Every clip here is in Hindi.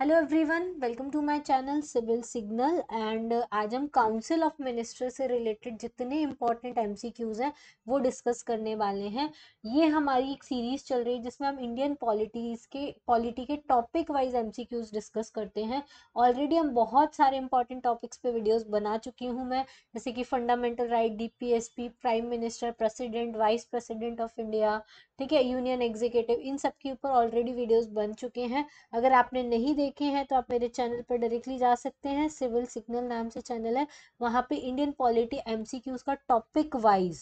Hello everyone welcome to my channel civil signal and आज हम काउंसिल ऑफ मिनिस्टर से रिलेटेड जितने इम्पॉर्टेंट एमसीक्यूज़ हैं वो डिस्कस करने वाले हैं ये हमारी एक सीरीज़ चल रही है जिसमें हम इंडियन पॉलिटीज़ के पॉलिटी के टॉपिक वाइज एमसीक्यूज़ डिस्कस करते हैं ऑलरेडी हम बहुत सारे इंपॉर्टेंट टॉपिक्स पे वीडियोज़ बना चुकी हूँ मैं जैसे कि fundamental right the prime minister president vice president of India ठीक है यूनियन एग्जीक्यूटिव इन सब के ऊपर ऑलरेडी वीडियोज़ बन चुके हैं अगर आपने नहीं देखे हैं तो आप मेरे चैनल पर डायरेक्टली जा सकते हैं सिविल सिग्नल नाम से चैनल है वहाँ पे इंडियन पॉलिटी एमसीक्यूज का टॉपिक वाइज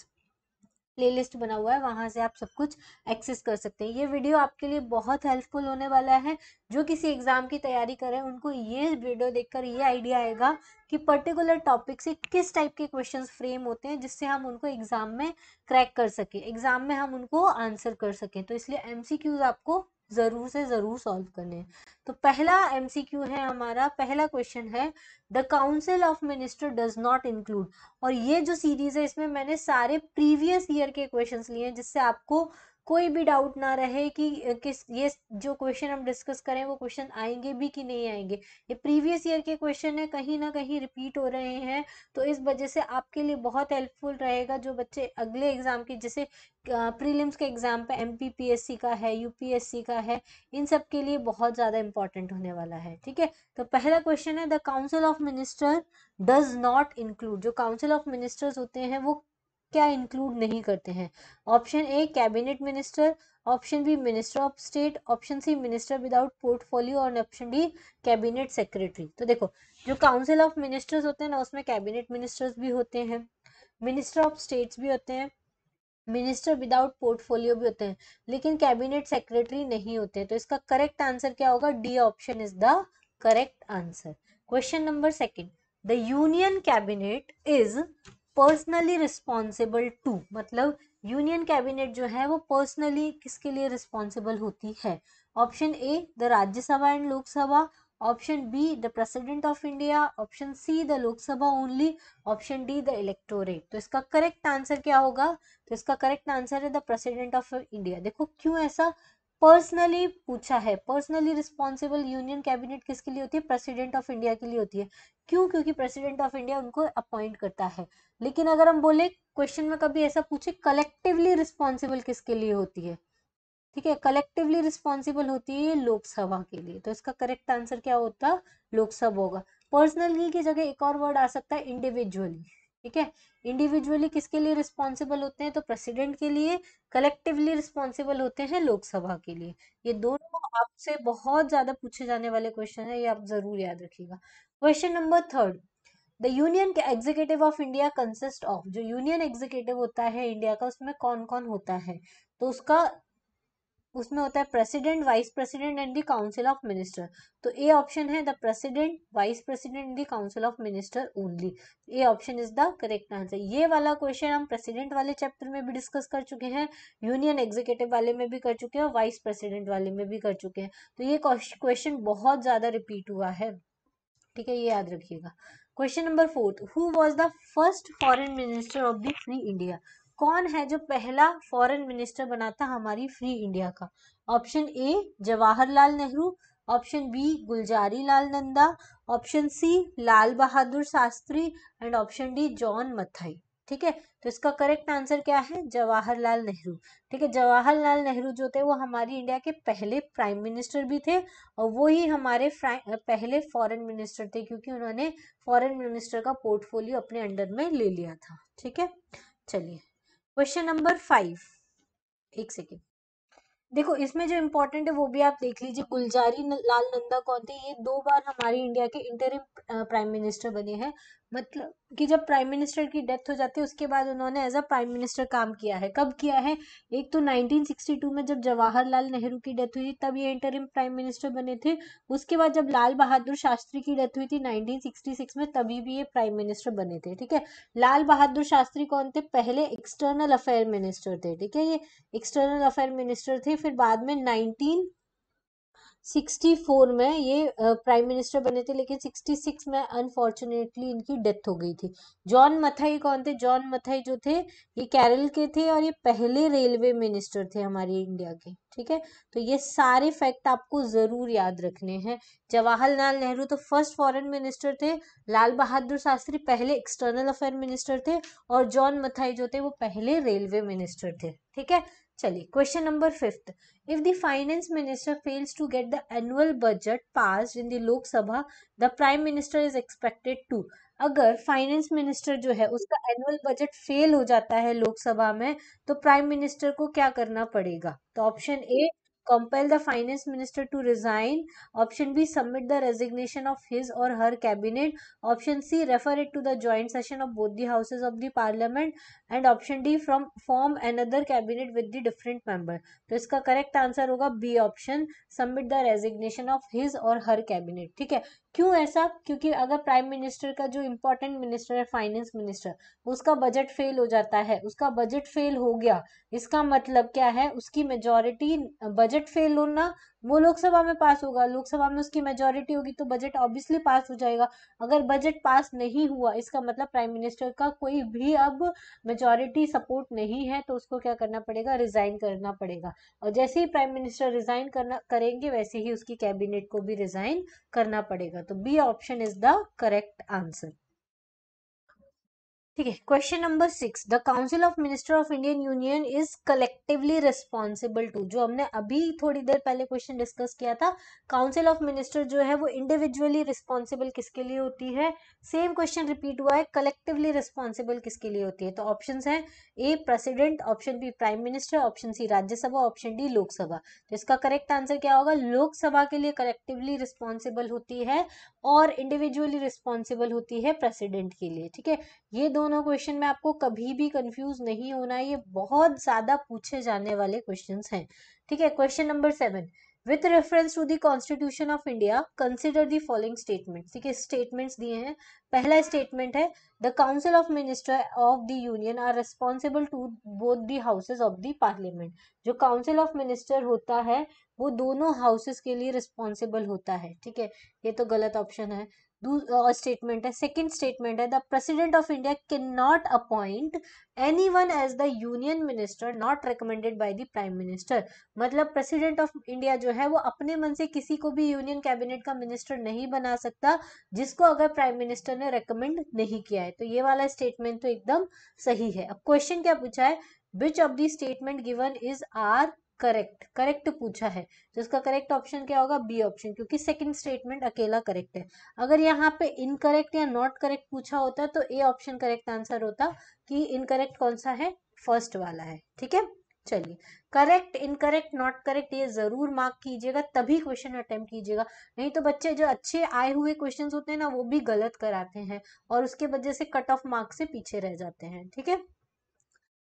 प्लेलिस्ट बना हुआ है वहाँ से आप सब कुछ एक्सेस कर सकते हैं ये वीडियो आपके लिए बहुत हेल्पफुल होने वाला है जो किसी एग्ज़ाम की तैयारी कर रहे हैं उनको ये वीडियो देखकर ये आइडिया आएगा कि पर्टिकुलर टॉपिक से किस टाइप के क्वेश्चंस फ्रेम होते हैं जिससे हम उनको एग्ज़ाम में क्रैक कर सकें एग्ज़ाम में हम उनको आंसर कर सकें तो इसलिए एम आपको ज़रूर से ज़रूर सॉल्व करने तो पहला एमसीक्यू है हमारा पहला क्वेश्चन है the council of minister does not include और ये जो सीरीज़ है इसमें मैंने सारे प्रीवियस ईयर के क्वेश्चन लिए हैं जिससे आपको कोई भी डाउट ना रहे कि किस ये जो क्वेश्चन हम डिस्कस करें वो क्वेश्चन आएंगे भी कि नहीं आएंगे ये प्रीवियस ईयर के क्वेश्चन है कहीं ना कहीं रिपीट हो रहे हैं तो इस वजह से आपके लिए बहुत हेल्पफुल रहेगा जो बच्चे अगले एग्ज़ाम के जैसे प्रीलिम्स के एग्ज़ाम पे एम का है यूपीएससी का है इन सब के लिए बहुत ज़्यादा इंपॉर्टेंट होने वाला है ठीक है तो पहला क्वेश्चन है the council of minister does not include जो काउंसिल ऑफ मिनिस्टर्स होते हैं वो क्या इंक्लूड नहीं करते हैं option A cabinet minister option B minister of state option C minister without portfolio और ऑप्शन डी कैबिनेट सेक्रेटरी तो देखो जो काउंसिल ऑफ मिनिस्टर्स होते हैं ना उसमें कैबिनेट मिनिस्टर्स भी होते हैं मिनिस्टर ऑफ स्टेट्स भी होते हैं मिनिस्टर विदाउट पोर्टफोलियो भी होते हैं लेकिन कैबिनेट सेक्रेटरी नहीं होते हैं तो इसका करेक्ट आंसर क्या होगा D option is the correct answer question number second the union cabinet is personally responsible to मतलब यूनियन कैबिनेट जो है वो पर्सनली किसके लिए रिस्पॉन्सिबल होती है option A the Rajya Sabha and Lok Sabha option B the president of India option C the Lok Sabha only option D the electorate तो इसका करेक्ट आंसर क्या होगा तो इसका करेक्ट आंसर है द प्रेसिडेंट ऑफ इंडिया देखो क्यों ऐसा पर्सनली पूछा है पर्सनली रिस्पॉन्सिबल यूनियन कैबिनेट किसके लिए होती है प्रेसिडेंट ऑफ इंडिया के लिए होती है क्यों क्योंकि प्रेसिडेंट ऑफ इंडिया उनको अपॉइंट करता है लेकिन अगर हम बोले क्वेश्चन में कभी ऐसा पूछे कलेक्टिवली रिस्पॉन्सिबल किसके लिए होती है ठीक है कलेक्टिवली रिस्पॉन्सिबल होती है लोकसभा के लिए तो इसका करेक्ट आंसर क्या होता लोकसभा होगा पर्सनली की जगह एक और वर्ड आ सकता है इंडिविजुअली ठीक है इंडिविजुअली किसके लिए रिस्पॉन्सिबल होते हैं तो प्रेसिडेंट के लिए कलेक्टिवली रिस्पॉन्सिबल होते हैं लोकसभा के लिए ये दोनों आपसे बहुत ज्यादा पूछे जाने वाले क्वेश्चन है ये आप जरूर याद रखिएगा question number third the union executive of India consist of जो यूनियन एग्जीक्यूटिव होता है इंडिया का उसमें कौन कौन होता है तो उसका उसमें होता है president vice president and the council of minister तो ए ऑप्शन है the president vice president the council of minister only A option is the correct answer ये वाला क्वेश्चन हम प्रेसिडेंट वाले चैप्टर में भी डिस्कस कर चुके हैं यूनियन एग्जीक्यूटिव वाले में भी कर चुके हैं और वाइस प्रेसिडेंट वाले में भी कर चुके हैं तो ये क्वेश्चन बहुत ज़्यादा रिपीट हुआ है ठीक है ये याद रखिएगा question number fourth who was the first foreign minister of the free India कौन है जो पहला फॉरेन मिनिस्टर बना था हमारी फ्री इंडिया का option A Jawaharlal Nehru option B Gulzari Lal Nanda option C Lal Bahadur Shastri and option D John Mathai ठीक है तो इसका करेक्ट आंसर क्या है जवाहरलाल नेहरू ठीक है जवाहरलाल नेहरू जो थे वो हमारी इंडिया के पहले प्राइम मिनिस्टर भी थे और वो ही हमारे पहले फॉरेन मिनिस्टर थे क्योंकि उन्होंने फॉरेन मिनिस्टर का पोर्टफोलियो अपने अंडर में ले लिया था ठीक है चलिए क्वेश्चन नंबर फाइव एक सेकेंड देखो इसमें जो इम्पोर्टेंट है वो भी आप देख लीजिए गुलजारी लाल नंदा कौन थे ये दो बार हमारी इंडिया के इंटरिम प्राइम मिनिस्टर बने हैं मतलब कि जब प्राइम मिनिस्टर की डेथ हो जाती है उसके बाद उन्होंने एज अ प्राइम मिनिस्टर काम किया है कब किया है एक तो 1962 में जब जवाहरलाल नेहरू की डेथ हुई थी तब ये इंटरिम प्राइम मिनिस्टर बने थे उसके बाद जब लाल बहादुर शास्त्री की डेथ हुई थी 1966 में तभी भी ये प्राइम मिनिस्टर बने थे ठीक है लाल बहादुर शास्त्री कौन थे पहले एक्सटर्नल अफेयर मिनिस्टर थे ठीक है ये एक्सटर्नल अफेयर मिनिस्टर थे फिर बाद में नाइनटीन 64 में ये प्राइम मिनिस्टर बने थे लेकिन 66 में अनफॉर्चुनेटली इनकी डेथ हो गई थी जॉन मथाई कौन थे जॉन मथाई जो थे ये केरल के थे और ये पहले रेलवे मिनिस्टर थे हमारे इंडिया के ठीक है तो ये सारे फैक्ट आपको ज़रूर याद रखने हैं जवाहरलाल नेहरू तो फर्स्ट फॉरेन मिनिस्टर थे लाल बहादुर शास्त्री पहले एक्सटर्नल अफेयर मिनिस्टर थे और जॉन मथाई जो थे वो पहले रेलवे मिनिस्टर थे ठीक है चलिए question number fifth if the finance minister fails to get the annual budget pass in the Lok Sabha the prime minister is expected to अगर फाइनेंस मिनिस्टर जो है उसका एनुअल बजट फेल हो जाता है लोकसभा में तो प्राइम मिनिस्टर को क्या करना पड़ेगा तो option A compel the finance minister to resign option B submit the resignation of his or her cabinet option C refer it to the joint session of both the houses of the parliament and option D from form another cabinet with the different member तो इसका करेक्ट आंसर होगा B option submit the resignation of his or her cabinet ठीक है क्यों ऐसा क्योंकि अगर प्राइम मिनिस्टर का जो इम्पोर्टेंट मिनिस्टर है फाइनेंस मिनिस्टर उसका बजट फेल हो जाता है उसका बजट फेल हो गया इसका मतलब क्या है उसकी मेजोरिटी बजट फेल होना वो लोकसभा में पास होगा लोकसभा में उसकी मेजोरिटी होगी तो बजट ऑब्वियसली पास हो जाएगा अगर बजट पास नहीं हुआ इसका मतलब प्राइम मिनिस्टर का कोई भी अब मेजोरिटी सपोर्ट नहीं है तो उसको क्या करना पड़ेगा रिजाइन करना पड़ेगा और जैसे ही प्राइम मिनिस्टर रिजाइन करना करेंगे वैसे ही उसकी कैबिनेट को भी रिजाइन करना पड़ेगा तो B option is the correct answer ठीक है question number six the council of minister of Indian union is collectively responsible to जो हमने अभी थोड़ी देर पहले क्वेश्चन डिस्कस किया था काउंसिल ऑफ मिनिस्टर जो है वो इंडिविजुअली रिस्पॉन्सिबल किसके लिए होती है सेम क्वेश्चन रिपीट हुआ है कलेक्टिवली रिस्पॉन्सिबल किसके लिए होती है तो ऑप्शन है A president option B prime minister option C Rajya Sabha option D Lok Sabha तो इसका करेक्ट आंसर क्या होगा लोकसभा के लिए कलेक्टिवली रिस्पॉन्सिबल होती है और इंडिविजुअली रिस्पॉन्सिबल होती है प्रेसिडेंट के लिए ठीक है ये दो दोनों क्वेश्चन में आपको कभी भी कंफ्यूज नहीं होना ये बहुत ज्यादा पूछे जाने वाले क्वेश्चन हैं ठीक है question number seven with reference to the constitution of India consider the following statement ठीक है स्टेटमेंट्स दिए हैं पहला स्टेटमेंट है the council of minister of the union are responsible to both the houses of the parliament जो काउंसिल ऑफ मिनिस्टर होता है वो दोनों हाउसेस के लिए रिस्पॉन्सिबल होता है ठीक है ये तो गलत ऑप्शन है स्टेटमेंट है सेकेंड स्टेटमेंट है the president of India can not appoint any one as the union minister not recommended by the prime minister मतलब प्रेसिडेंट ऑफ इंडिया जो है वो अपने मन से किसी को भी यूनियन कैबिनेट का मिनिस्टर नहीं बना सकता जिसको अगर प्राइम मिनिस्टर ने रिकमेंड नहीं किया है तो ये वाला स्टेटमेंट तो एकदम सही है अब क्वेश्चन क्या पूछा है which of the statement given is are correct correct पूछा है तो इसका करेक्ट ऑप्शन क्या होगा बी ऑप्शन क्योंकि सेकंड स्टेटमेंट अकेला करेक्ट है अगर यहाँ पे इनकरेक्ट या नॉट करेक्ट पूछा होता तो ए ऑप्शन करेक्ट आंसर होता कि इनकरेक्ट कौन सा है फर्स्ट वाला है ठीक है चलिए करेक्ट इनकरेक्ट नॉट करेक्ट ये जरूर मार्क कीजिएगा तभी क्वेश्चन अटेम्प्ट कीजिएगा नहीं तो बच्चे जो अच्छे आए हुए क्वेश्चन होते हैं ना वो भी गलत कराते हैं और उसके वजह से कट ऑफ मार्क्स से पीछे रह जाते हैं ठीक है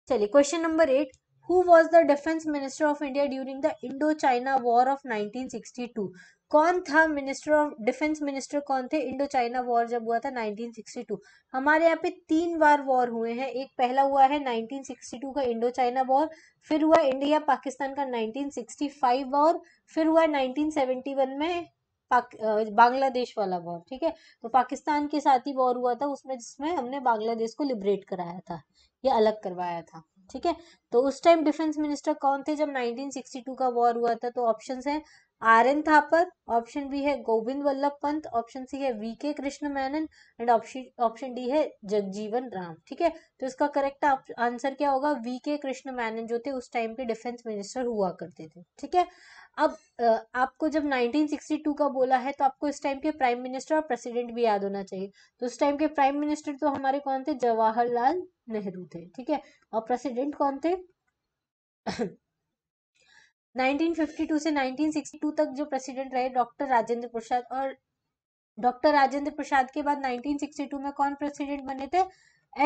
चलिए question number eight the defence minister of India during the Indo China war of nineteen sixty two कौन था मिनिस्टर ऑफ डिफेंस मिनिस्टर कौन थे इंडो चाइना वॉर जब हुआ था 1962 हमारे यहाँ पे तीन बार वॉर हुए हैं एक पहला हुआ है 1962 का इंडो चाइना वॉर फिर हुआ इंडिया पाकिस्तान का 1965 वॉर फिर हुआ 1971 में बांग्लादेश वाला वॉर ठीक है तो पाकिस्तान के साथ ही वॉर हुआ था उसमें जिसमें हमने बांग्लादेश को लिबरेट कराया था या अलग करवाया था ठीक है तो उस टाइम डिफेंस मिनिस्टर कौन थे जब 1962 का वॉर हुआ था तो ऑप्शन है R N Thapar option B है गोविंद वल्लभ पंत ऑप्शन सी है V K Krishna Menon and option D है जगजीवन राम ठीक है तो इसका करेक्ट आंसर क्या होगा वी के कृष्ण मैनन जो थे उस टाइम पे डिफेंस मिनिस्टर हुआ करते थे ठीक है अब आपको जब 1962 का बोला है तो आपको इस टाइम के प्राइम मिनिस्टर और प्रेसिडेंट भी याद होना चाहिए तो उस टाइम के प्राइम मिनिस्टर तो हमारे कौन थे जवाहरलाल नेहरू थे ठीक है और प्रेसिडेंट कौन थे 1952 से 1962 तक जो प्रेसिडेंट रहे डॉक्टर राजेंद्र प्रसाद और डॉक्टर राजेंद्र प्रसाद के बाद 1962 में कौन प्रेसिडेंट बने थे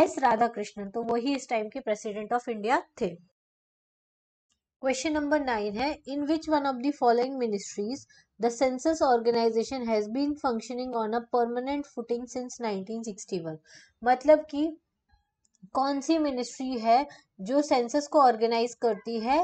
एस राधा कृष्णन तो वही इस टाइम के प्रेसिडेंट ऑफ इंडिया थे क्वेश्चन नंबर नाइन है in which one of the following ministries the census organisation has been functioning on a permanent footing since 1961 मतलब कि कौन सी मिनिस्ट्री है जो सेंसस को ऑर्गेनाइज करती है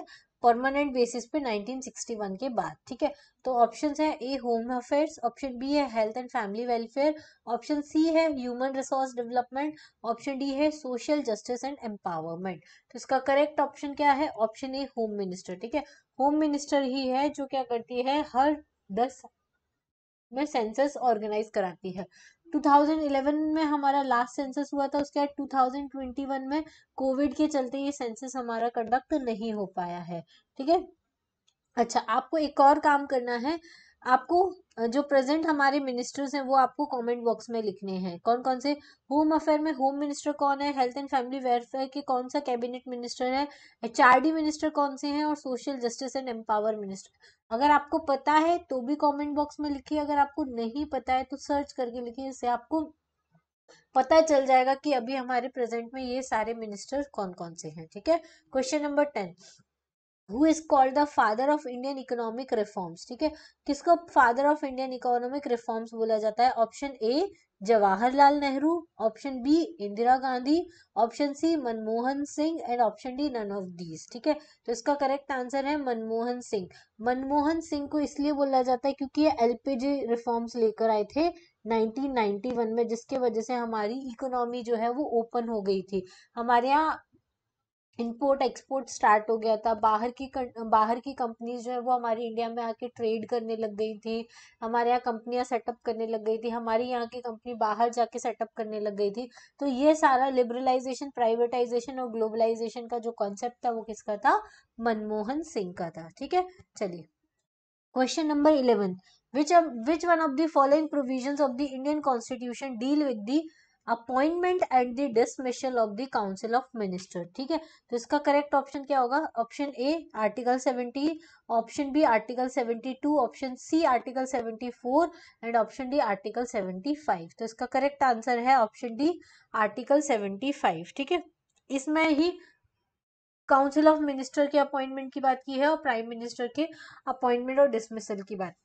परमानेंट बेसिस पे 1961 के बाद ठीक है तो ऑप्शन है A home affairs option B है health and family welfare option C है human resource development option D है सोशल जस्टिस एंड एम्पावरमेंट तो इसका करेक्ट ऑप्शन क्या है ऑप्शन ए होम मिनिस्टर ठीक है होम मिनिस्टर ही है जो क्या करती है हर दस में सेंसस ऑर्गेनाइज कराती है 2011 में हमारा लास्ट सेंसस हुआ था उसके बाद 2021 में कोविड के चलते ये सेंसस हमारा कंडक्ट नहीं हो पाया है ठीक है अच्छा आपको एक और काम करना है आपको जो प्रेजेंट हमारे मिनिस्टर्स हैं वो आपको कमेंट बॉक्स में लिखने हैं कौन कौन से होम अफेयर में होम मिनिस्टर कौन है हेल्थ एंड फैमिली वेलफेयर के कौन सा कैबिनेट मिनिस्टर है एच मिनिस्टर कौन से हैं और social justice and empower minister अगर आपको पता है तो भी कमेंट बॉक्स में लिखिए अगर आपको नहीं पता है तो सर्च करके लिखिए इससे आपको पता चल जाएगा कि अभी हमारे प्रेजेंट में ये सारे मिनिस्टर कौन कौन से हैं ठीक है question number ten who is called the father of Indian economic reforms ठीक है किसको father of Indian economic reforms बोला जाता है option A Jawaharlal Nehru option B Indira Gandhi option C Manmohan Singh and option D none of these ठीक है तो इसका करेक्ट आंसर है मनमोहन सिंह मनमोहन सिंह को इसलिए बोला जाता है क्योंकि ये एलपीजी रिफॉर्म्स लेकर आए थे 1991 में जिसके वजह से हमारी इकोनॉमी जो है वो ओपन हो गई थी हमारे यहाँ इंपोर्ट एक्सपोर्ट स्टार्ट हो गया था बाहर की बाहर की कंपनीज जो है वो हमारे इंडिया में आके ट्रेड करने लग गई थी हमारे यहाँ कंपनियाँ सेटअप करने लग गई थी हमारी यहाँ की कंपनी बाहर जाके सेटअप करने लग गई थी तो ये सारा लिबरलाइजेशन प्राइवेटाइजेशन और ग्लोबलाइजेशन का जो कॉन्सेप्ट था वो किसका था मनमोहन सिंह का था ठीक है चलिए question number eleven which of which one of the following provision of the Indian constitution deal with the appointment at the dismissal of the council of minister ठीक है तो इसका करेक्ट ऑप्शन क्या होगा option A article seventy option B article seventy two option C article seventy four and option D article seventy five तो इसका करेक्ट आंसर है option D article seventy five ठीक है इसमें ही काउंसिल ऑफ मिनिस्टर के अपॉइंटमेंट की बात की है और प्राइम मिनिस्टर के अपॉइंटमेंट और डिसमिसल की बात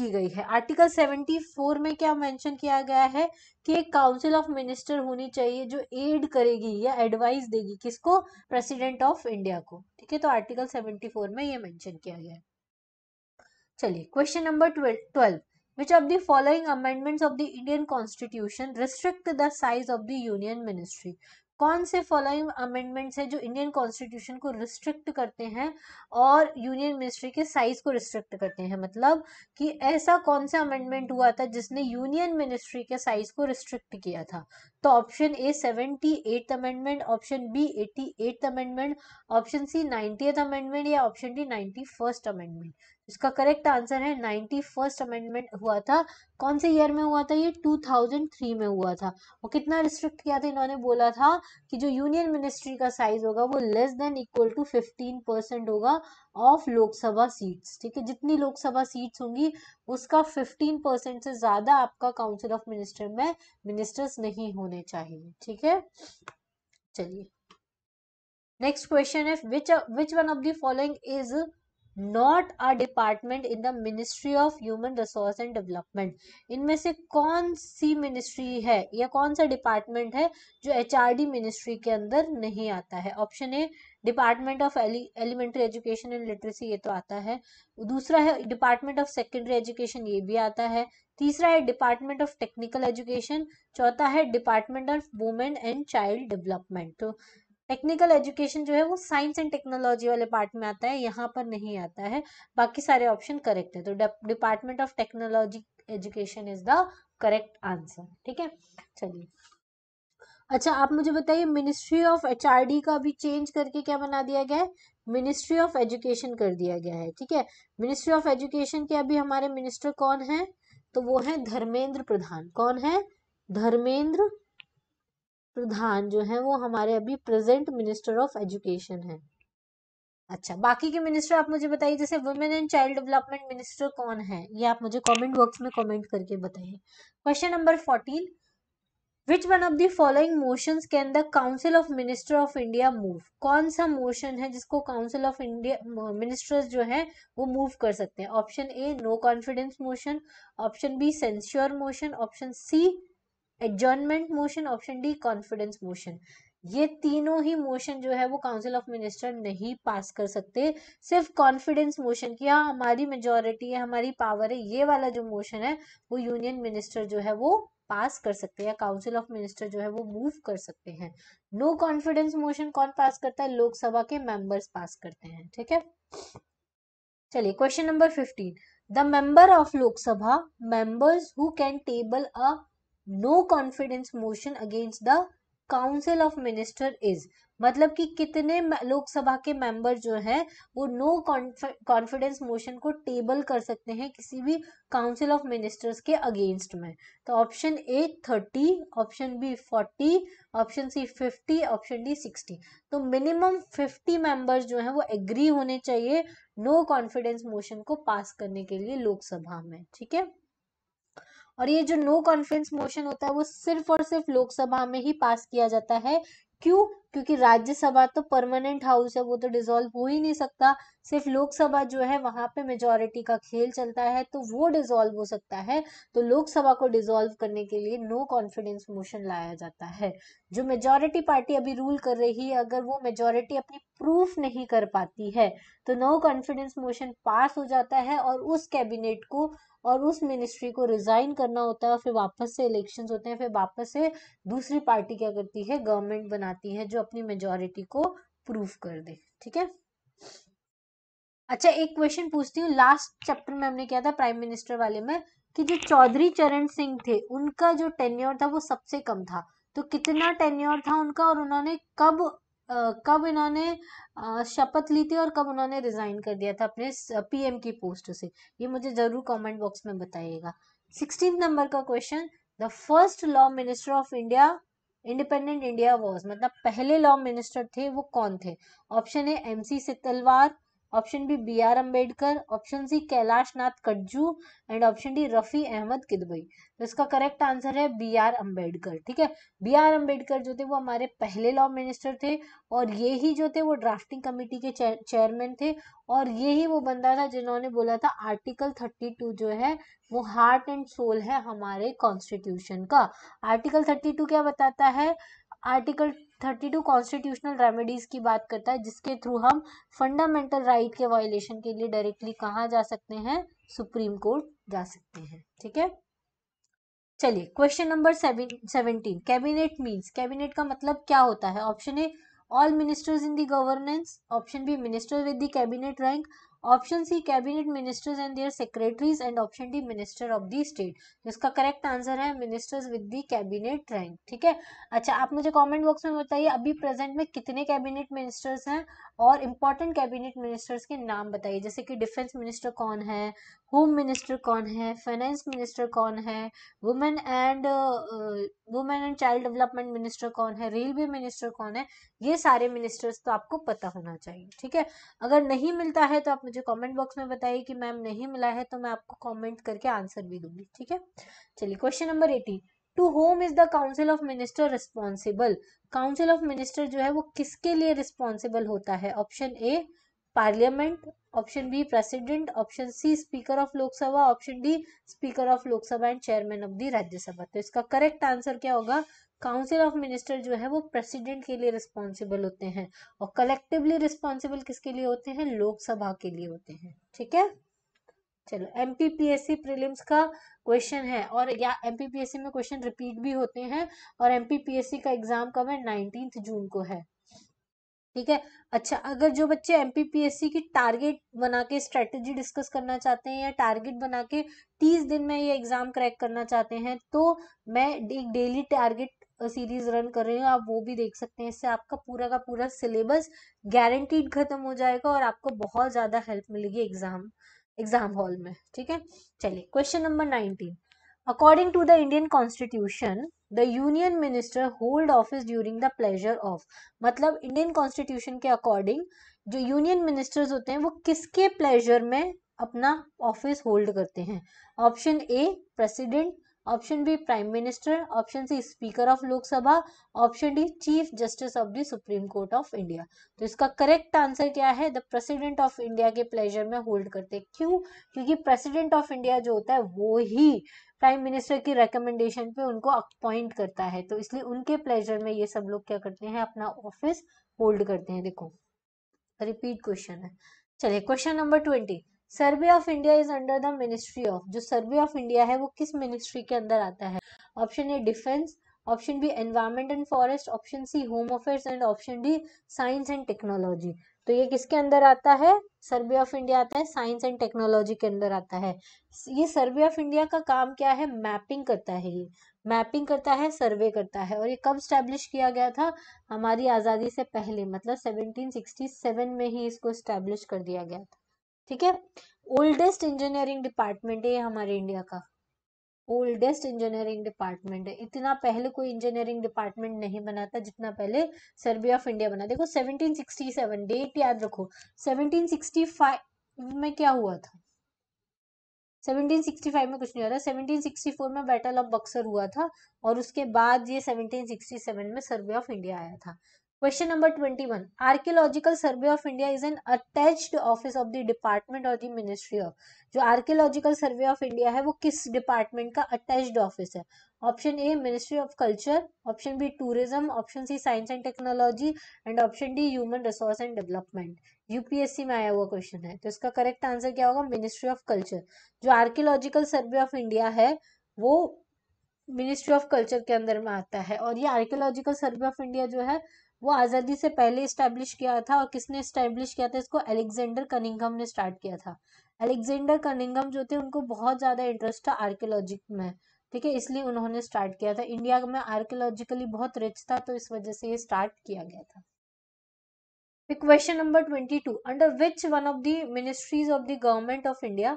की गई है आर्टिकल 74 में क्या मेंशन किया गया है कि एक काउंसिल ऑफ मिनिस्टर होनी चाहिए जो एड करेगी या एडवाइस देगी किसको प्रेसिडेंट ऑफ इंडिया को ठीक है तो आर्टिकल 74 में ये मेंशन किया गया है चलिए question number twelve which of the following amendments of the Indian constitution restrict the size of the union ministry कौन से फॉलोइंग अमेंडमेंट्स हैं जो इंडियन कॉन्स्टिट्यूशन को रिस्ट्रिक्ट करते हैं और यूनियन मिनिस्ट्री के साइज को रिस्ट्रिक्ट करते हैं मतलब कि ऐसा कौन सा अमेंडमेंट हुआ था जिसने यूनियन मिनिस्ट्री के साइज को रिस्ट्रिक्ट किया था तो option A seventy eighth amendment option B eighty eight amendment option C ninetieth amendment या option D ninety first amendment इसका करेक्ट आंसर है नाइन्टी फर्स्ट अमेंडमेंट हुआ था कौन से ईयर में हुआ था ये 2003 में हुआ था और कितना रिस्ट्रिक्ट किया था इन्होंने बोला था कि जो यूनियन मिनिस्ट्री का साइज होगा वो less than equal to 15 percent होगा ऑफ लोकसभा सीट्स ठीक है जितनी लोकसभा सीट्स होंगी उसका 15 परसेंट से ज्यादा आपका काउंसिल ऑफ मिनिस्टर में मिनिस्टर्स नहीं होने चाहिए ठीक है चलिए नेक्स्ट क्वेश्चन है which which one of the following is not a department in the ministry of human resource and development इनमें से कौन सी मिनिस्ट्री है या कौन सा डिपार्टमेंट है जो एच आर डी मिनिस्ट्री के अंदर नहीं आता है option A department of elementary education and literacy ये तो आता है दूसरा है डिपार्टमेंट ऑफ सेकेंडरी एजुकेशन ये भी आता है तीसरा है डिपार्टमेंट ऑफ टेक्निकल एजुकेशन चौथा है department of women and child development तो टेक्निकल एजुकेशन जो है वो साइंस एंड टेक्नोलॉजी वाले पार्ट में आता है यहाँ पर नहीं आता है बाकी सारे ऑप्शन करेक्ट है तो department of technology education is the correct answer ठीक है चलिए अच्छा आप मुझे बताइए मिनिस्ट्री ऑफ एचआरडी का भी चेंज करके क्या बना दिया गया है मिनिस्ट्री ऑफ एजुकेशन कर दिया गया है ठीक है मिनिस्ट्री ऑफ एजुकेशन के अभी हमारे मिनिस्टर कौन है तो वो है धर्मेंद्र प्रधान कौन है धर्मेंद्र प्रधान जो है वो हमारे अभी प्रेजेंट मिनिस्टर ऑफ एजुकेशन है अच्छा बाकी के मिनिस्टर आप मुझे बताइए जैसे women and child development minister कौन है ये आप मुझे कमेंट बॉक्स में कमेंट करके बताइए question number fourteen which one of the following motion can the council of minister of India move कौन सा मोशन है जिसको काउंसिल ऑफ इंडिया मिनिस्टर्स जो है वो मूव कर सकते हैं option A no confidence motion option B censure motion option C adjournment motion option D confidence motion ये तीनों ही मोशन जो है वो काउंसिल ऑफ मिनिस्टर नहीं पास कर सकते सिर्फ कॉन्फिडेंस मोशन की हाँ हमारी मेजोरिटी है हमारी पावर है ये वाला जो मोशन है वो यूनियन मिनिस्टर जो है वो पास कर सकते हैं काउंसिल ऑफ मिनिस्टर जो है वो मूव कर सकते हैं नो कॉन्फिडेंस मोशन कौन पास करता है लोकसभा के मेंबर्स पास करते हैं ठीक है चलिए question number fifteen the member of Lok Sabha members who can table a no confidence motion against the council of minister is मतलब कि कितने लोकसभा के मेंबर जो है वो नो कॉन्फिडेंस मोशन को टेबल कर सकते हैं किसी भी काउंसिल ऑफ मिनिस्टर्स के अगेंस्ट में तो option A thirty option B forty option C fifty option D sixty तो मिनिमम फिफ्टी मेंबर्स जो हैं वो एग्री होने चाहिए नो कॉन्फिडेंस मोशन को पास करने के लिए लोकसभा में ठीक है और ये जो नो कॉन्फिडेंस मोशन होता है वो सिर्फ और सिर्फ लोकसभा में ही पास किया जाता है क्यों क्योंकि राज्यसभा तो परमानेंट हाउस है वो तो डिसॉल्व हो ही नहीं सकता सिर्फ लोकसभा जो है वहां पे मेजोरिटी का खेल चलता है तो वो डिसॉल्व हो सकता है तो लोकसभा को डिसॉल्व करने के लिए नो कॉन्फिडेंस मोशन लाया जाता है जो मेजोरिटी पार्टी अभी रूल कर रही है अगर वो मेजोरिटी अपनी प्रूफ नहीं कर पाती है तो नो कॉन्फिडेंस मोशन पास हो जाता है और उस कैबिनेट को और उस मिनिस्ट्री को रिजाइन करना होता है फिर वापस से इलेक्शंस होते हैं फिर वापस से दूसरी पार्टी क्या करती है गवर्नमेंट बनाती है जो अपनी मेजोरिटी को प्रूव कर दे ठीक है अच्छा एक क्वेश्चन पूछती हूँ लास्ट चैप्टर में हमने किया था प्राइम मिनिस्टर वाले में कि जो चौधरी चरण सिंह थे उनका जो टेन्योर था वो सबसे कम था तो कितना टेन्योर था उनका और उन्होंने कब कब इन्होंने शपथ ली थी और कब उन्होंने रिज़ाइन कर दिया था अपने पीएम की पोस्ट से ये मुझे ज़रूर कमेंट बॉक्स में बताइएगा सिक्सटीन नंबर का question the first law minister of India independent India was मतलब पहले लॉ मिनिस्टर थे वो कौन थे ऑप्शन है M C Setalvad option B B R Ambedkar option C Kailash Nath Katju and option D Rafi Ahmed Kidwai तो इसका करेक्ट आंसर है बी आर अम्बेडकर ठीक है बी आर अम्बेडकर जो थे वो हमारे पहले लॉ मिनिस्टर थे और ये ही जो थे वो ड्राफ्टिंग कमेटी के चेयरमैन थे और ये ही वो बंदा था जिन्होंने बोला था आर्टिकल थर्टी टू जो है वो हार्ट एंड सोल है हमारे कॉन्स्टिट्यूशन का आर्टिकल थर्टी टू क्या बताता है article thirty two constitutional remedies की बात करता है जिसके थ्रू हम फंडामेंटल राइट के वायोलेशन के लिए डायरेक्टली कहाँ जा सकते हैं सुप्रीम कोर्ट जा सकते हैं ठीक है चलिए question number seventeen cabinet means cabinet का मतलब क्या होता है option A all ministers in the governance option B minister with the cabinet rank option C cabinet ministers and their secretaries and option D minister of the state जिसका तो करेक्ट आंसर है ministers with the cabinet rank ठीक है अच्छा आप मुझे कमेंट बॉक्स में बताइए अभी प्रेजेंट में कितने कैबिनेट मिनिस्टर्स हैं और इंपॉर्टेंट कैबिनेट मिनिस्टर्स के नाम बताइए जैसे कि डिफेंस मिनिस्टर कौन है होम मिनिस्टर कौन है फाइनेंस मिनिस्टर कौन है women and women and child development minister कौन है रेलवे मिनिस्टर कौन है ये सारे मिनिस्टर्स तो आपको पता होना चाहिए ठीक है अगर नहीं मिलता है तो आप मुझे कमेंट बॉक्स में बताइए कि मैम नहीं मिला है तो मैं आपको कमेंट करके आंसर भी दूंगी ठीक है चलिए question number eighteen to whom is the council of minister responsible council of minister जो है वो किसके लिए रिस्पॉन्सिबल होता है option A parliament option B president option C speaker of Lok Sabha option D speaker of Lok Sabha and chairman of the Rajya Sabha तो इसका करेक्ट आंसर क्या होगा काउंसिल ऑफ मिनिस्टर जो है वो प्रेसिडेंट के लिए रिस्पॉन्सिबल होते हैं और कलेक्टिवली रिस्पॉन्सिबल किसके लिए होते हैं लोकसभा के लिए होते हैं ठीक है चलो एम पी प्रिलिम्स का क्वेश्चन है और या एम में क्वेश्चन रिपीट भी होते हैं और एम का एग्जाम कब है नाइनटीन जून को है ठीक है अच्छा अगर जो बच्चे एम की टारगेट बना के स्ट्रेटजी डिस्कस करना चाहते हैं या टारगेट बना के तीस दिन में ये एग्ज़ाम क्रैक करना चाहते हैं तो मैं एक डेली टारगेट सीरीज रन कर रही हूँ आप वो भी देख सकते हैं इससे आपका पूरा का पूरा सिलेबस गारंटीड खत्म हो जाएगा और आपको बहुत ज़्यादा हेल्प मिलेगी एग्ज़ाम एग्ज़ाम हॉल में ठीक है चलिए question number nineteen according to the Indian constitution the union minister hold office during the pleasure of मतलब इंडियन कॉन्स्टिट्यूशन के अकॉर्डिंग जो यूनियन मिनिस्टर्स होते हैं वो किसके प्लेजर में अपना ऑफिस होल्ड करते हैं option A president option B prime minister option C speaker of Lok Sabha option D chief justice of the supreme court of India तो इसका करेक्ट आंसर क्या है द प्रेसिडेंट ऑफ इंडिया के प्लेजर में होल्ड करते हैं क्यों क्योंकि प्रेसिडेंट ऑफ इंडिया जो होता है वो ही प्राइम मिनिस्टर की रिकमेंडेशन पे उनको अपॉइंट करता है तो इसलिए उनके प्लेजर में ये सब लोग क्या करते हैं अपना ऑफिस होल्ड करते हैं देखो रिपीट क्वेश्चन है चलिए question number twenty survey of India is under the ministry of जो सर्वे ऑफ इंडिया है वो किस मिनिस्ट्री के अंदर आता है option A defence option B environment and forest option C home affairs and option D science and technology तो ये किसके अंदर आता है सर्वे ऑफ इंडिया आता है साइंस एंड टेक्नोलॉजी के अंदर आता है ये सर्वे ऑफ इंडिया का काम क्या है मैपिंग करता है ये मैपिंग करता है सर्वे करता है और ये कब स्टैब्लिश किया गया था हमारी आज़ादी से पहले मतलब 1767 में ही इसको स्टैब्लिश कर दिया गया था ठीक है ओल्डेस्ट इंजीनियरिंग डिपार्टमेंट है हमारे इंडिया का ओल्डेस्ट इंजीनियरिंग डिपार्टमेंट है इतना पहले कोई इंजीनियरिंग डिपार्टमेंट नहीं बना था जितना पहले सर्वे ऑफ इंडिया बना देखो 1767 डेट याद रखो 1765 में क्या हुआ था 1765 में कुछ नहीं हुआ था 1764 में बैटल ऑफ बक्सर हुआ था और उसके बाद ये 1767 में सर्वे ऑफ इंडिया आया था question number twenty one archaeological survey of India is an attached office of the department of the ministry of जो आर्कियोलॉजिकल सर्वे ऑफ इंडिया है वो किस डिपार्टमेंट का अटैच्ड ऑफिस है option A ministry of culture option B tourism option C science and technology and option D human resource and development UPSC में आया हुआ क्वेश्चन है तो इसका करेक्ट आंसर क्या होगा मिनिस्ट्री ऑफ कल्चर जो आर्कियोलॉजिकल सर्वे ऑफ इंडिया है वो मिनिस्ट्री ऑफ कल्चर के अंदर में आता है और ये आर्कियोलॉजिकल सर्वे ऑफ इंडिया जो है वो आज़ादी से पहले इस्टेब्लिश किया था और किसने इस्टेब्लिश किया था इसको एलेक्जेंडर कनिंगम ने स्टार्ट किया था एलेक्जेंडर कनिंगम जो थे उनको बहुत ज़्यादा इंटरेस्ट था आर्कियोलॉजी में ठीक है इसलिए उन्होंने स्टार्ट किया था इंडिया में आर्कियोलॉजिकली बहुत रिच था तो इस वजह से ये स्टार्ट किया गया था question number twenty two under which one of the ministries of the government of India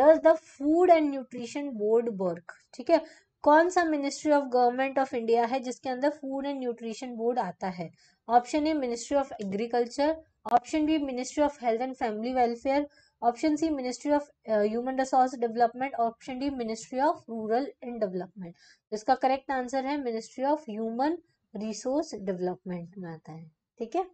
does the food and nutrition board work ठीक है कौन सा ministry of government of India है जिसके अंदर फूड एंड न्यूट्रिशन बोर्ड आता है option A ministry of agriculture option B ministry of health and family welfare option C ministry of human resource development option D ministry of rural and development इसका करेक्ट आंसर है ministry of human resource development में आता है ठीक है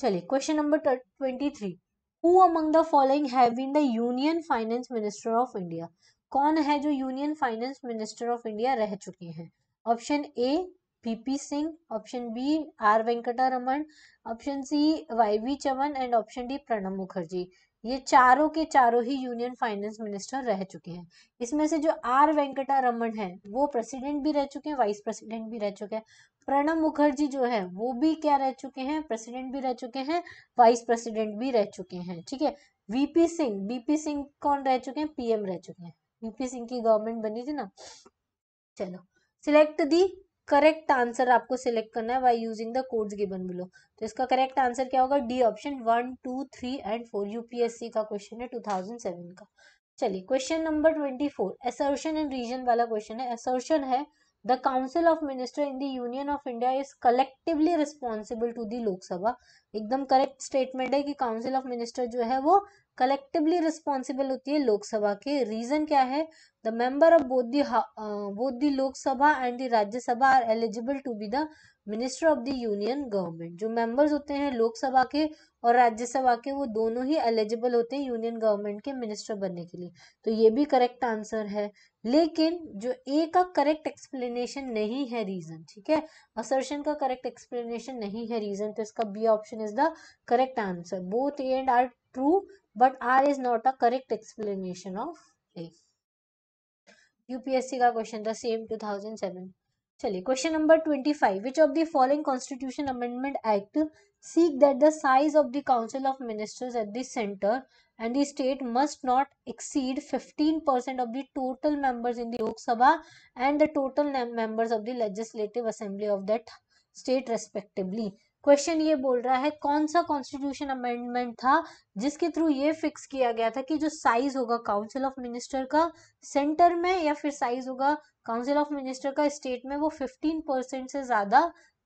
चलिए question number twenty three who among the following have been the union finance minister of India कौन है जो union finance minister of India रह चुके हैं option A PP Singh option B are Venkata Raman option C why we Chaman and option D Pranab Mukherjee ये चारों के चारों ही यूनियन फाइनेंस मिनिस्टर रह चुके हैं इसमें से जो आर वेंकटा रमन है वो प्रेसिडेंट भी रह चुके हैं वाइस प्रेसिडेंट भी रह चुके हैं प्रणब मुखर्जी जो है वो भी क्या रह चुके हैं प्रेसिडेंट भी रह चुके हैं वाइस प्रेसिडेंट भी रह चुके हैं ठीक है वीपी सिंह बीपी सिंह कौन रह चुके हैं पीएम रह चुके हैं यूपी सिंह की गवर्नमेंट बनी थी ना चलो सिलेक्ट दी करेक्ट आंसर आपको सिलेक्ट करना है by using the codes given below तो इसका करेक्ट आंसर क्या होगा D option one two three and four UPSC का क्वेश्चन है टू थाउजेंड सेवन का चलिए question number twenty four assertion and reason वाला क्वेश्चन है एसर्शन है the council of minister in the union of India is collectively responsible to the Lok Sabha एकदम करेक्ट स्टेटमेंट है कि काउंसिल ऑफ मिनिस्टर जो है वो कलेक्टिवली रिस्पॉन्सिबल होती है लोकसभा के रीजन क्या है the member of both the both the Lok Sabha and the Rajya Sabha are eligible to be the minister of the union government जो मेंबर्स होते हैं लोकसभा के और राज्यसभा के वो दोनों ही एलिजिबल होते हैं यूनियन गवर्नमेंट के मिनिस्टर बनने के लिए तो ये भी करेक्ट आंसर है लेकिन जो ए का करेक्ट एक्सप्लेनेशन नहीं है रीजन ठीक है असर्शन का करेक्ट एक्सप्लेनेशन नहीं है रीजन तो इसका B option is the correct answer both A and R true but R is not a correct explanation of A UPSC का क्वेश्चन था सेम टू थाउजेंड सेवन चलिए question number twenty five which of the following constitution amendment act seek that the size of the Council of Ministers at the center and the state must not exceed 15% of the total members in the Lok Sabha and the total members of the Legislative Assembly of that state respectively. Question ये बोल रहा है कौन सा कॉन्स्टिट्यूशन अमेंडमेंट था जिसके थ्रू ये फिक्स किया गया था कि जो साइज होगा काउंसिल ऑफ मिनिस्टर का सेंटर में या फिर साइज होगा काउंसिल ऑफ मिनिस्टर का स्टेट में वो 15 परसेंट से ज्यादा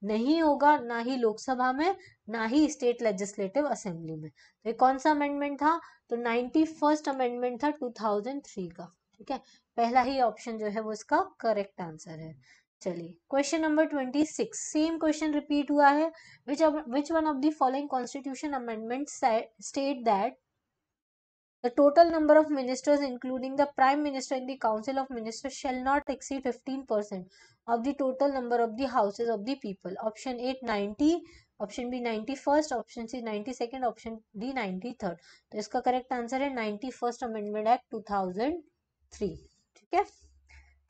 नहीं होगा ना ही लोकसभा में ना ही स्टेट लेजिस्लेटिव असेंबली में तो ये कौन सा अमेंडमेंट था तो नाइन्टी फर्स्ट अमेंडमेंट था 2003 का ठीक है पहला ही ऑप्शन जो है वो इसका करेक्ट आंसर है चलिए question number twenty six same question repeat हुआ है which which one of the following constitution amendment state that The total number of ministers, including the prime minister in the council of ministers, shall not exceed 15% of the total number of the houses of the people. Option 8, 90. Option B ninety first option C ninety second option D ninety third तो इसका करेक्ट आंसर है ninety first amendment act two thousand three ठीक है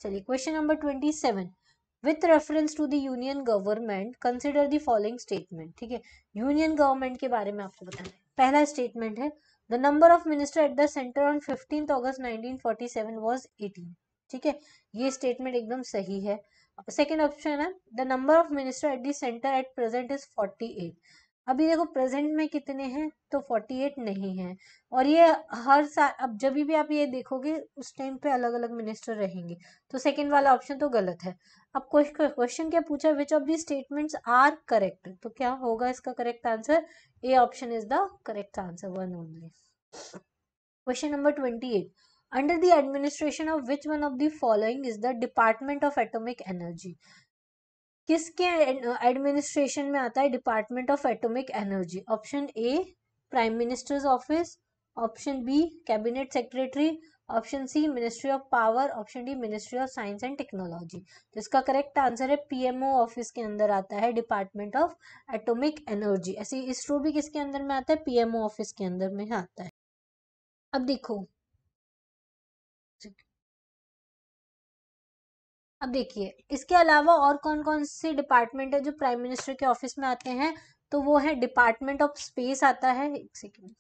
चलिए question number twenty seven with reference to the union government consider the following statement ठीक है यूनियन गवर्नमेंट के बारे में आपको बताना है पहला स्टेटमेंट है the number of minister at the centre on fifteen August 1947 was 18 ठीक है ये स्टेटमेंट एकदम सही है सेकेंड ऑप्शन है the number of minister at centre at present is forty eight अभी देखो प्रेजेंट में कितने हैं तो फोर्टी एट नहीं है और ये हर साल अब जब भी आप ये देखोगे उस टाइम पे अलग अलग मिनिस्टर रहेंगे तो सेकेंड वाला ऑप्शन तो गलत है अब क्वेश्चन क्या पूछा which of the statements are correct तो क्या होगा इसका correct answer A option is the correct answer, one only. Question number 28. Under the administration of which one of the following is the Department of Atomic Energy? किसके administration में आता है Department of Atomic Energy? Option A, Prime Minister's Office. Option B, Cabinet Secretary. Option C ministry of power option D ministry of science and technology तो इसका करेक्ट आंसर है पीएमओ ऑफिस के अंदर आता है डिपार्टमेंट ऑफ एटॉमिक एनर्जी ऐसे इसरो भी किसके अंदर में आता है पीएमओ ऑफिस के अंदर में आता है अब देखो अब देखिए इसके अलावा और कौन कौन से डिपार्टमेंट है जो प्राइम मिनिस्टर के ऑफिस में आते हैं तो वो है डिपार्टमेंट ऑफ स्पेस आता है एक सेकेंड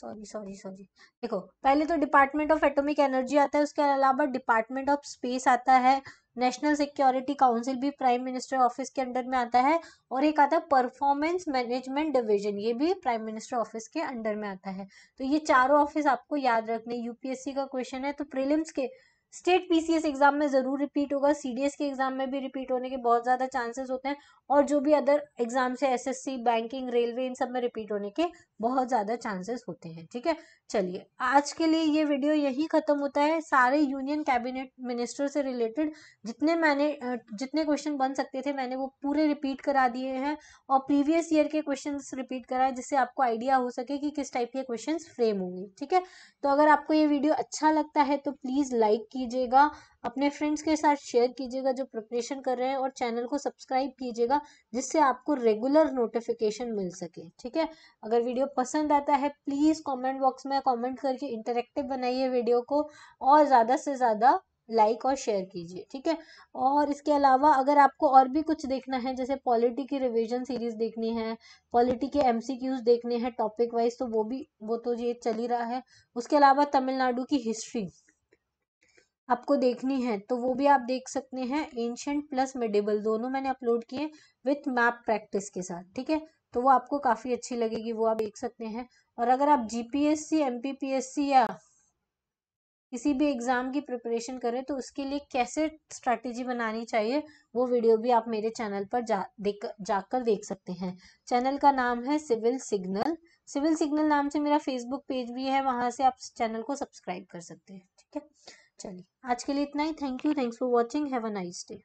सॉरी सॉरी सॉरी देखो पहले तो डिपार्टमेंट ऑफ एटॉमिक एनर्जी आता है उसके अलावा डिपार्टमेंट ऑफ स्पेस आता है नेशनल सिक्योरिटी काउंसिल भी प्राइम मिनिस्टर ऑफिस के अंडर में आता है और एक आता है परफॉर्मेंस मैनेजमेंट डिवीजन ये भी प्राइम मिनिस्टर ऑफिस के अंडर में आता है तो ये चारों ऑफिस आपको याद रखने यूपीएससी का क्वेश्चन है तो प्रीलिम्स के स्टेट पीसीएस एग्जाम में ज़रूर रिपीट होगा सीडीएस के एग्जाम में भी रिपीट होने के बहुत ज़्यादा चांसेस होते हैं और जो भी अदर एग्जाम्स है एसएससी बैंकिंग रेलवे इन सब में रिपीट होने के बहुत ज़्यादा चांसेस होते हैं ठीक है चलिए आज के लिए ये वीडियो यही ख़त्म होता है सारे यूनियन कैबिनेट मिनिस्टर से रिलेटेड जितने मैंने जितने क्वेश्चन बन सकते थे मैंने वो पूरे रिपीट करा दिए हैं और प्रीवियस ईयर के क्वेश्चन रिपीट कराए जिससे आपको आइडिया हो सके कि किस टाइप के क्वेश्चन फ्रेम होंगे ठीक है तो अगर आपको ये वीडियो अच्छा लगता है तो प्लीज़ लाइक कीजिएगा अपने फ्रेंड्स के साथ शेयर कीजिएगा जो प्रिपरेशन कर रहे हैं और चैनल को सब्सक्राइब कीजिएगा जिससे आपको रेगुलर नोटिफिकेशन मिल सके ठीक है अगर वीडियो पसंद आता है प्लीज़ कमेंट बॉक्स में कमेंट करके इंटरेक्टिव बनाइए वीडियो को और ज़्यादा से ज़्यादा लाइक और शेयर कीजिए ठीक है और इसके अलावा अगर आपको और भी कुछ देखना है जैसे पॉलिटी की रिवीजन सीरीज देखनी है पॉलिटी के एमसीक्यूज देखने हैं टॉपिक वाइज तो वो भी वो तो ये चल ही रहा है उसके अलावा तमिलनाडु की हिस्ट्री आपको देखनी है तो वो भी आप देख सकते हैं एंशंट प्लस मेडिबल दोनों मैंने अपलोड किए विथ मैप प्रैक्टिस के साथ ठीक है तो वो आपको काफ़ी अच्छी लगेगी वो आप देख सकते हैं और अगर आप जीपीएससी एमपीपीएससी या किसी भी एग्ज़ाम की प्रिपरेशन करें तो उसके लिए कैसे स्ट्रैटेजी बनानी चाहिए वो वीडियो भी आप मेरे चैनल पर जा देख जाकर देख सकते हैं चैनल का नाम है सिविल सिग्नल सिविल सिग्नल नाम से मेरा फेसबुक पेज भी है वहाँ से आप चैनल को सब्सक्राइब कर सकते हैं ठीक है चलिए आज के लिए इतना ही thank you thanks for watching have a nice day